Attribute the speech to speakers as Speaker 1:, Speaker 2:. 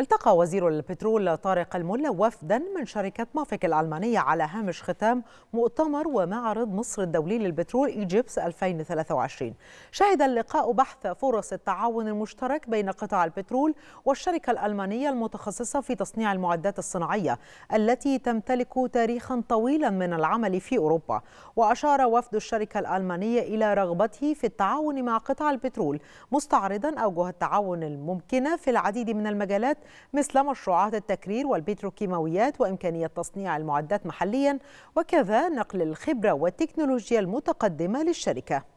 Speaker 1: التقى وزير البترول طارق الملا وفدا من شركة مافيك الألمانية على هامش ختام مؤتمر ومعرض مصر الدولي للبترول إيجيبس 2023 شهد اللقاء بحث فرص التعاون المشترك بين قطاع البترول والشركة الألمانية المتخصصة في تصنيع المعدات الصناعية التي تمتلك تاريخا طويلا من العمل في أوروبا وأشار وفد الشركة الألمانية إلى رغبته في التعاون مع قطاع البترول مستعرضا أوجه التعاون الممكنة في العديد من المجالات مثل مشروعات التكرير والبتروكيماويات وإمكانية تصنيع المعدات محليا وكذا نقل الخبرة والتكنولوجيا المتقدمة للشركة